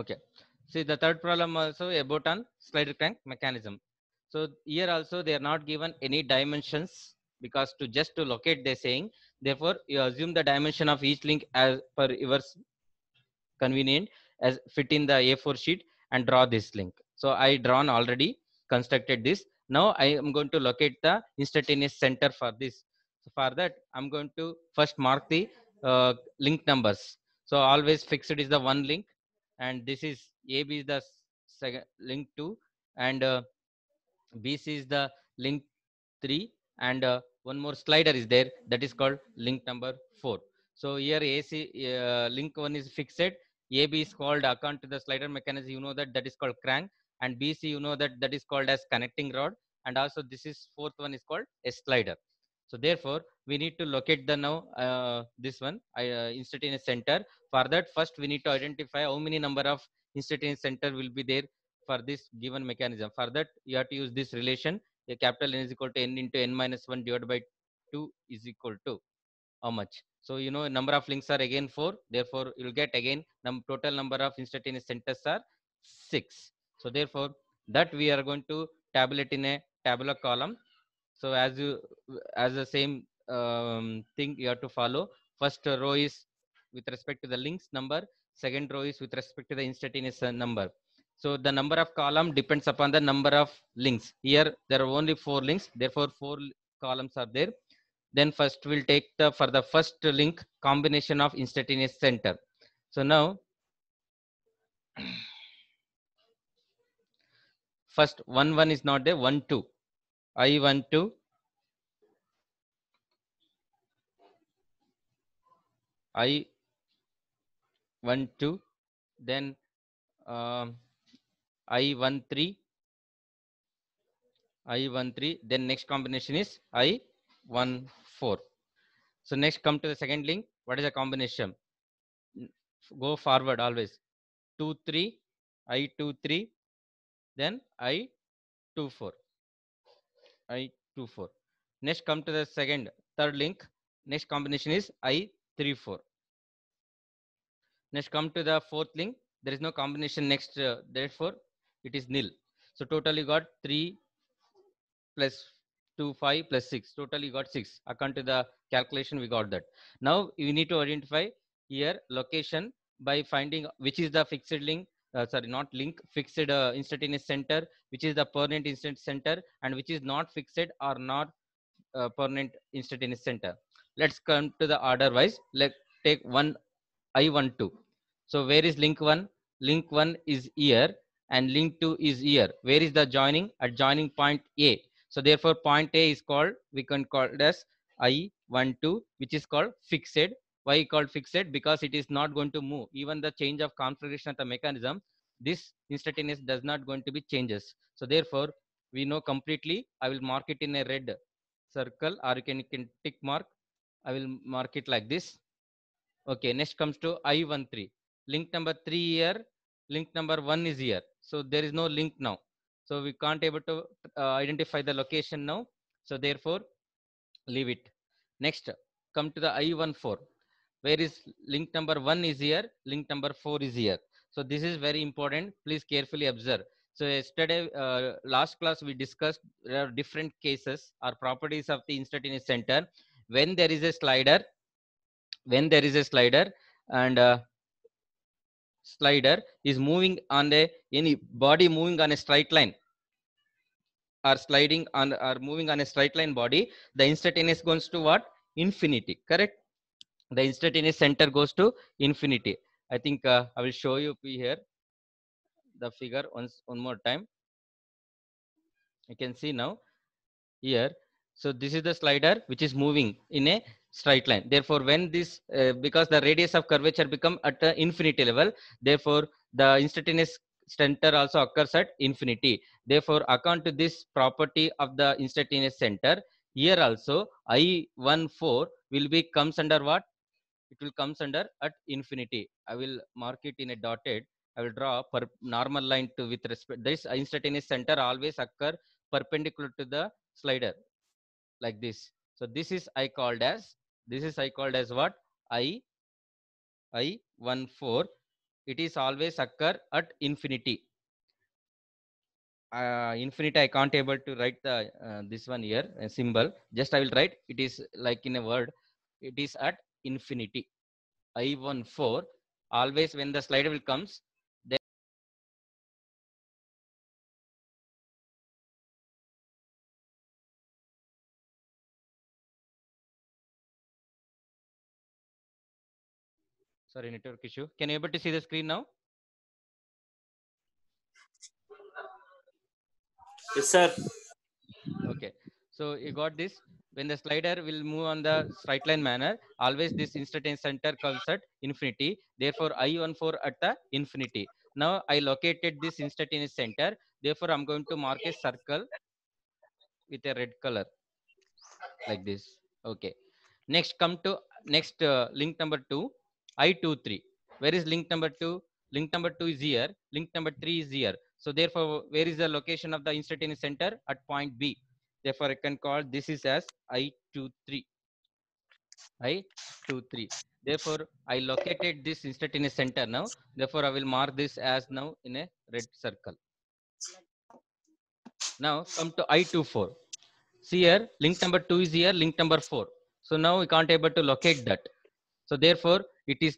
Okay. See the third problem also about on slider crank mechanism. So here also they are not given any dimensions because to just to locate they're saying therefore you assume the dimension of each link as per your convenient as fit in the A4 sheet and draw this link. So I drawn already constructed this. Now I am going to locate the instantaneous center for this. So for that I'm going to first mark the uh, link numbers. So always fixed is the one link and this is AB is the second link 2 and uh, BC is the link 3 and uh, one more slider is there that is called link number 4. So here AC uh, link 1 is fixed AB is called account to the slider mechanism you know that that is called crank and BC you know that that is called as connecting rod and also this is fourth one is called a slider. So therefore, we need to locate the now uh, this one uh, instantaneous center. For that, first we need to identify how many number of instantaneous center will be there for this given mechanism. For that, you have to use this relation. the capital N is equal to N into N minus 1 divided by 2 is equal to how much? So you know number of links are again 4. Therefore, you will get again num total number of instantaneous centers are 6. So therefore, that we are going to tabulate in a tabular column so as you as the same um, thing you have to follow first row is with respect to the links number second row is with respect to the instantaneous number so the number of column depends upon the number of links here there are only four links therefore four columns are there then first we'll take the for the first link combination of instantaneous center so now first one one is not there one two I want to I one two then um, I one three I one three then next combination is I one four. So next come to the second link. What is the combination? Go forward always. Two three I two three then I two four. I24. Next come to the second, third link. Next combination is I34. Next come to the fourth link. There is no combination next, uh, therefore it is nil. So totally you got 3 plus 2, 5 plus 6. Totally got 6. According to the calculation we got that. Now you need to identify here location by finding which is the fixed link uh, sorry not link fixed uh, instantaneous center which is the permanent instant center and which is not fixed or not uh, permanent instantaneous center let's come to the order wise let take one i12 so where is link 1 link 1 is here and link 2 is here where is the joining at joining point a so therefore point a is called we can call it as i12 which is called fixed why called fixed because it is not going to move even the change of configuration of the mechanism this instantaneous does not going to be changes so therefore we know completely i will mark it in a red circle or you can, you can tick mark i will mark it like this okay next comes to i13 link number 3 here link number 1 is here so there is no link now so we can't able to uh, identify the location now so therefore leave it next come to the i14 where is link number one is here link number four is here so this is very important please carefully observe so yesterday uh, last class we discussed there are different cases or properties of the instantaneous center when there is a slider when there is a slider and uh, slider is moving on the any body moving on a straight line or sliding on or moving on a straight line body the instantaneous goes to what infinity correct the instantaneous center goes to infinity i think uh, i will show you here the figure once one more time you can see now here so this is the slider which is moving in a straight line therefore when this uh, because the radius of curvature become at the infinity level therefore the instantaneous center also occurs at infinity therefore according to this property of the instantaneous center here also i14 will be comes under what it will comes under at infinity i will mark it in a dotted i will draw per normal line to with respect this instantaneous center always occur perpendicular to the slider like this so this is i called as this is i called as what i i 1 4 it is always occur at infinity uh, infinity i can't able to write the uh, this one here a symbol just i will write it is like in a word it is at infinity i14 always when the slider will comes then sorry network issue can you able to see the screen now yes sir okay so you got this when the slider will move on the straight line manner always this instantaneous center comes at infinity therefore i14 at the infinity now i located this instantaneous center therefore i'm going to mark a circle with a red color like this okay next come to next uh, link number 2 i23 where is link number 2 link number 2 is here link number 3 is here so therefore where is the location of the instantaneous center at point b Therefore, I can call this is as I23. I23. Therefore, I located this instant in a center now. Therefore, I will mark this as now in a red circle. Now come to I24. See here, link number 2 is here, link number 4. So now we can't able to locate that. So therefore, it is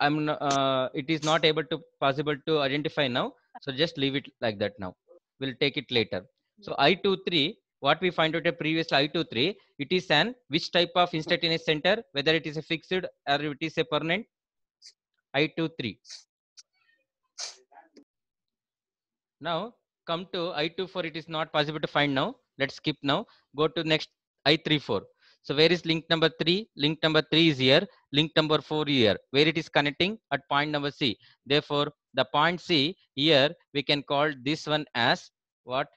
I'm uh, it is not able to possible to identify now. So just leave it like that now. We'll take it later. So I23 what we find out a previous I23, it is an which type of instantaneous center, whether it is a fixed or it is a permanent I23. Now come to I24, it is not possible to find now. Let's skip now. Go to next I34. So where is link number 3? Link number 3 is here, link number 4 here, where it is connecting at point number C. Therefore, the point C here, we can call this one as what?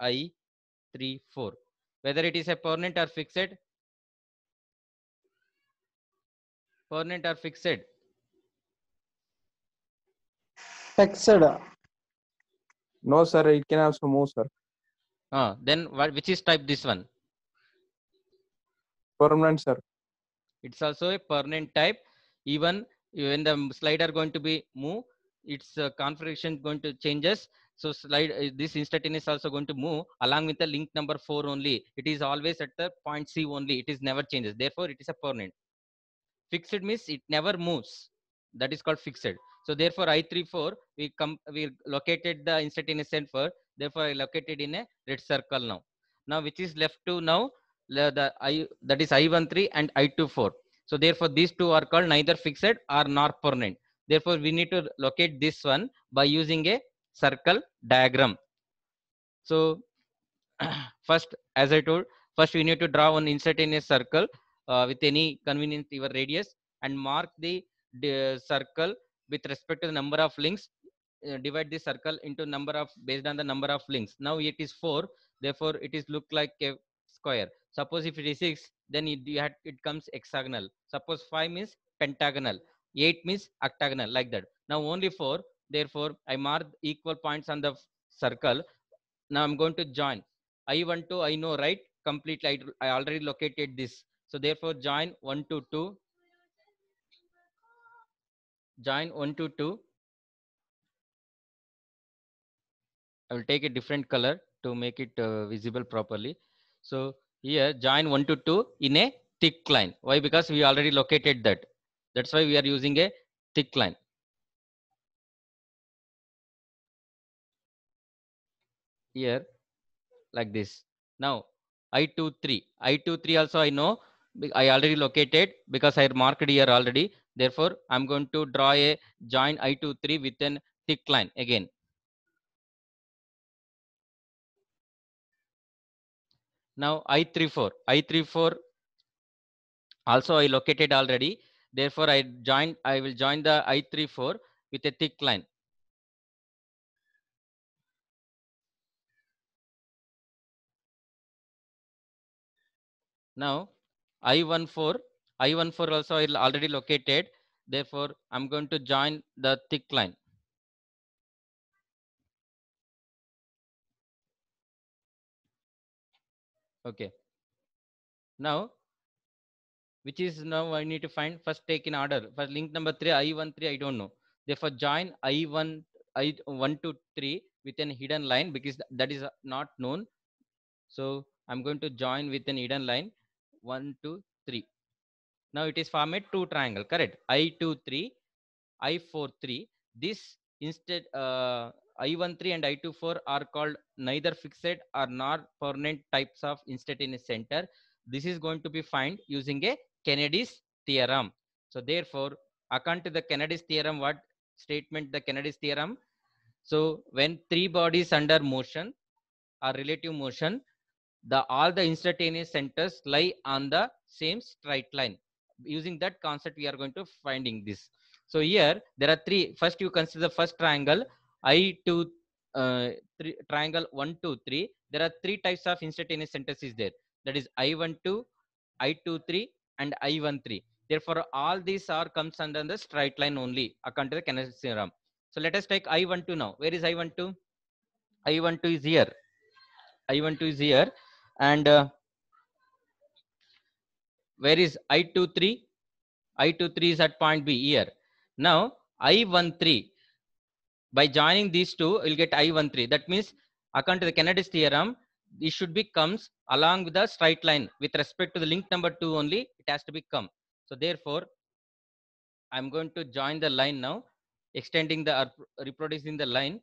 I 3, 4. Whether it is a permanent or fixed, permanent or fixed? Fixed. No, sir. It can also move, sir. Ah, uh, then what, which is type this one? Permanent, sir. It's also a permanent type. Even when the slider going to be move, its uh, configuration going to changes so slide uh, this instantaneous is also going to move along with the link number four only. It is always at the point C only. It is never changes. Therefore, it is a permanent. Fixed means it never moves. That is called fixed. So therefore, i three four we come we located the instantaneous center. Therefore, I located in a red circle now. Now which is left to now the I that is three and i two four. So therefore, these two are called neither fixed or nor permanent. Therefore, we need to locate this one by using a circle diagram so first as i told first we need to draw one insert in a circle uh, with any convenient your radius and mark the, circle with respect to the number of links uh, divide the circle into number of based on the number of links now it is 4 therefore it is look like a square suppose if it is 6 then it, had, it comes hexagonal suppose 5 means pentagonal 8 means octagonal like that now only 4 Therefore, I mark equal points on the circle. Now I'm going to join. I want to, I know, right? Completely, I, I already located this. So therefore, join 1 to 2. Join 1 to 2. I will take a different color to make it uh, visible properly. So here, join 1 to 2 in a thick line. Why? Because we already located that. That's why we are using a thick line. here like this. Now I23, I23 also I know I already located because I marked here already. Therefore, I'm going to draw a join I23 with an thick line again. Now I34, I34 also I located already. Therefore, I join, I will join the I34 with a thick line. Now I14, I14 also is already located. Therefore, I'm going to join the thick line. Okay. Now, which is now I need to find first take in order. For link number three, I13, I don't know. Therefore, join I1, I1 3 with an hidden line because that is not known. So I'm going to join with an hidden line 1, 2, 3. Now it is formed two triangle, correct? I2, 3, I4, 3. This instead uh, i three and i two four are called neither fixed or not permanent types of instantaneous center. This is going to be found using a Kennedy's theorem. So therefore, according to the Kennedy's theorem, what statement the Kennedy's theorem? So when three bodies under motion or relative motion, the all the instantaneous centers lie on the same straight line using that concept we are going to finding this so here there are three first you consider the first triangle i to uh, three, triangle 1 2 3 there are three types of instantaneous centers is there that is i12 i23 and i13 therefore all these are comes under the straight line only according to the Kennedy theorem so let us take i12 now where is i12 i12 is here i12 is here and uh, where is i23 i23 is at point b here now i13 by joining these two you'll get i13 that means according to the kennedy's theorem this should be comes along with the straight line with respect to the link number 2 only it has to become so therefore i'm going to join the line now extending the uh, reproducing the line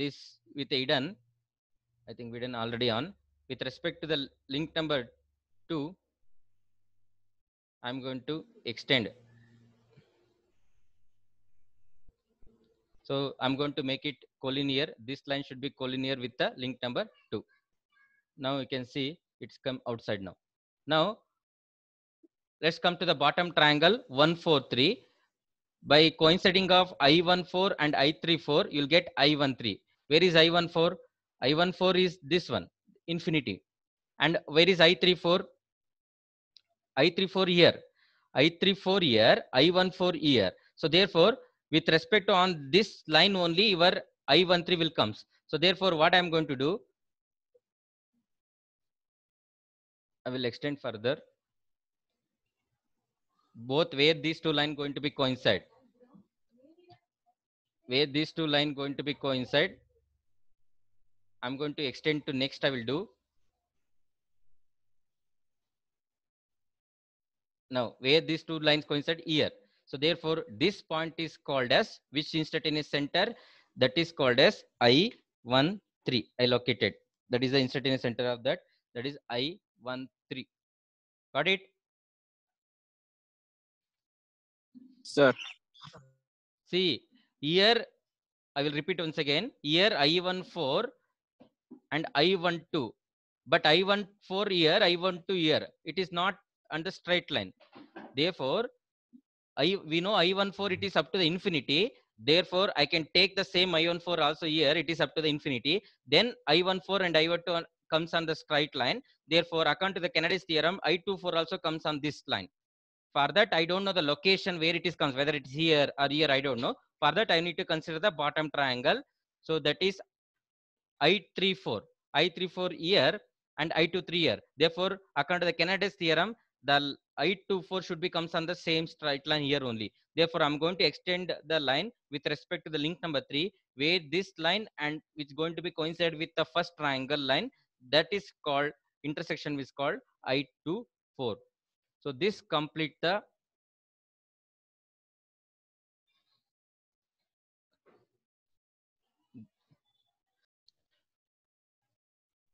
this with eden I think we didn't already on. With respect to the link number two, I'm going to extend. So I'm going to make it collinear. This line should be collinear with the link number two. Now you can see it's come outside now. Now let's come to the bottom triangle 143 by coinciding of i14 and i34 you'll get i13 where is i14 i14 is this one infinity and where is i34 i34 here i34 here i14 here so therefore with respect to on this line only your i13 will comes so therefore what i am going to do i will extend further both where these two line going to be coincide where these two line going to be coincide I'm going to extend to next I will do. Now, where these two lines coincide here. So therefore, this point is called as which instantaneous center that is called as I13. I located. That is the instantaneous center of that. That is I13. Got it? Sir. See, here I will repeat once again. Here I14 and i to, But i four here, i to here. It is not on the straight line. Therefore, I we know I14 one four. is up to the infinity. Therefore, I can take the same i one four also here. It is up to the infinity. Then i one four and i two uh, comes on the straight line. Therefore, according to the Kennedy's theorem, i two four also comes on this line. For that, I don't know the location where it is comes, whether it's here or here, I don't know. For that, I need to consider the bottom triangle. So that is I34, I34 year and I23 year. Therefore, according to the Kennedy's theorem, the I24 should become on the same straight line here only. Therefore, I'm going to extend the line with respect to the link number 3, where this line and which going to be coincide with the first triangle line that is called intersection is called I24. So this complete the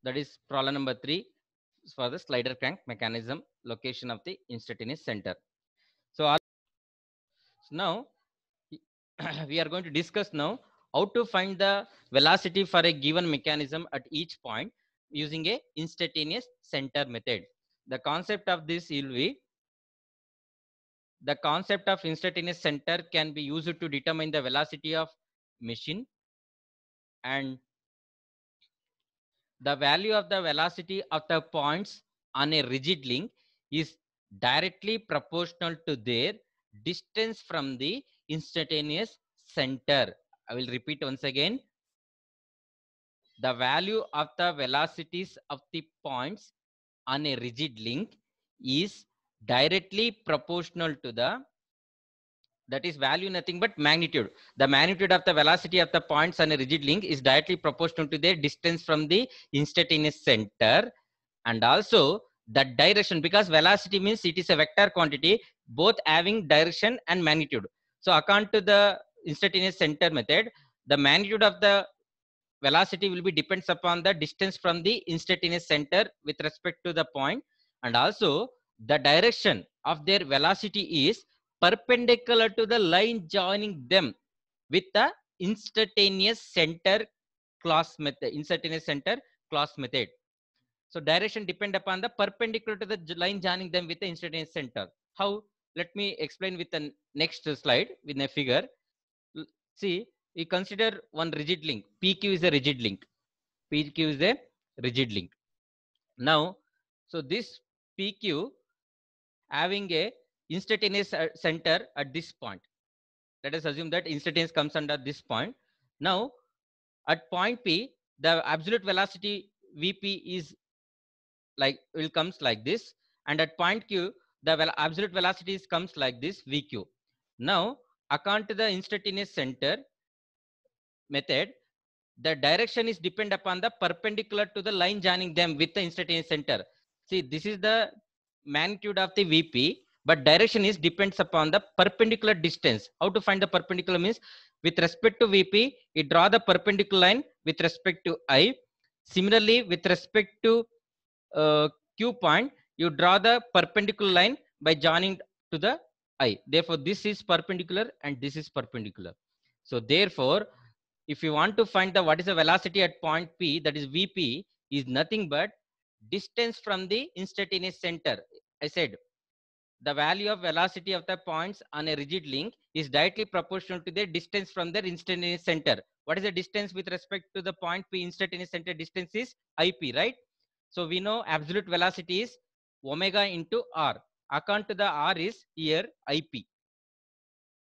That is problem number three for the slider crank mechanism, location of the instantaneous center. So, so now we are going to discuss now how to find the velocity for a given mechanism at each point using a instantaneous center method. The concept of this will be the concept of instantaneous center can be used to determine the velocity of machine and the value of the velocity of the points on a rigid link is directly proportional to their distance from the instantaneous center. I will repeat once again. The value of the velocities of the points on a rigid link is directly proportional to the that is value nothing but magnitude the magnitude of the velocity of the points on a rigid link is directly proportional to their distance from the instantaneous center and also that direction because velocity means it is a vector quantity both having direction and magnitude so according to the instantaneous center method the magnitude of the velocity will be depends upon the distance from the instantaneous center with respect to the point and also the direction of their velocity is perpendicular to the line joining them with the instantaneous center class method, instantaneous center class method. So direction depend upon the perpendicular to the line joining them with the instantaneous center. How? Let me explain with the next slide with a figure. See, we consider one rigid link. PQ is a rigid link. PQ is a rigid link. Now, so this PQ having a instantaneous uh, center at this point let us assume that instantaneous comes under this point now at point p the absolute velocity vp is like will comes like this and at point q the absolute velocity comes like this vq now according to the instantaneous center method the direction is depend upon the perpendicular to the line joining them with the instantaneous center see this is the magnitude of the vp but direction is depends upon the perpendicular distance how to find the perpendicular means with respect to vp you draw the perpendicular line with respect to i similarly with respect to uh, q point you draw the perpendicular line by joining to the i therefore this is perpendicular and this is perpendicular so therefore if you want to find the what is the velocity at point p that is vp is nothing but distance from the instantaneous center i said the value of velocity of the points on a rigid link is directly proportional to the distance from their instantaneous center. What is the distance with respect to the point P instantaneous center distance is IP, right? So we know absolute velocity is omega into R. Account to the R is here IP.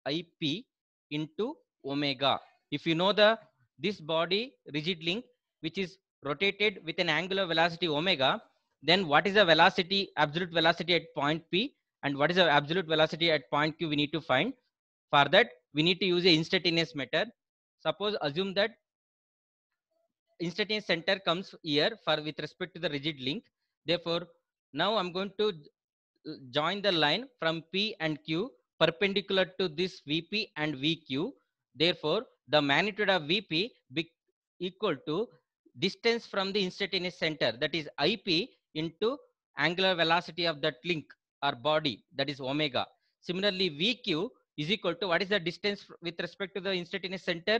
IP into omega. If you know the this body rigid link which is rotated with an angular velocity omega, then what is the velocity, absolute velocity at point P and what is the absolute velocity at point q we need to find for that we need to use a instantaneous meter suppose assume that instantaneous center comes here for with respect to the rigid link therefore now i'm going to join the line from p and q perpendicular to this vp and vq therefore the magnitude of vp be equal to distance from the instantaneous center that is ip into angular velocity of that link our body, that is omega. Similarly, VQ is equal to what is the distance with respect to the instantaneous center?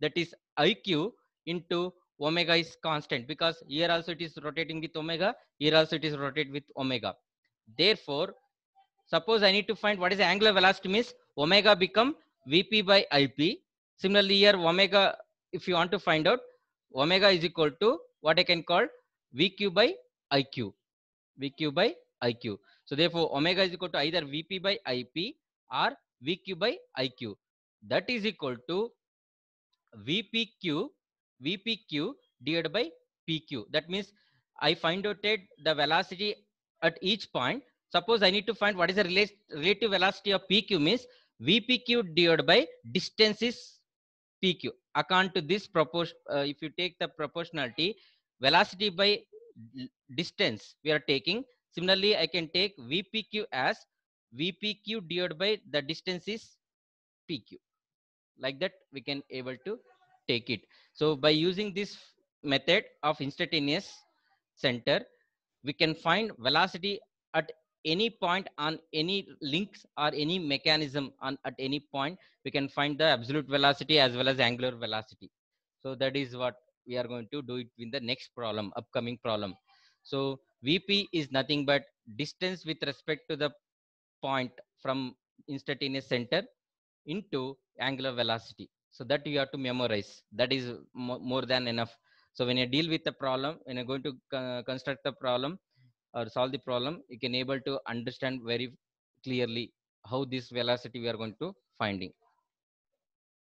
That is IQ into omega is constant because here also it is rotating with omega, here also it is rotated with omega. Therefore, suppose I need to find what is the angular velocity means omega become Vp by Ip. Similarly here omega if you want to find out omega is equal to what I can call Vq by Iq. Vq by Iq. So therefore, omega is equal to either Vp by Ip or Vq by Iq. That is equal to Vpq, Vpq divided by PQ. That means I find out the velocity at each point. Suppose I need to find what is the relative velocity of PQ means VPQ divided by distance is PQ. According to this proportion, uh, if you take the proportionality, velocity by distance we are taking Similarly, I can take VPQ as VPQ divided by the distance is PQ. Like that, we can able to take it. So by using this method of instantaneous center, we can find velocity at any point on any links or any mechanism on at any point we can find the absolute velocity as well as angular velocity so that is what we are going to do it in the next problem upcoming problem so VP is nothing but distance with respect to the point from instantaneous center into angular velocity. So that you have to memorize. That is mo more than enough. So when you deal with the problem, when you're going to uh, construct the problem or solve the problem, you can able to understand very clearly how this velocity we are going to finding.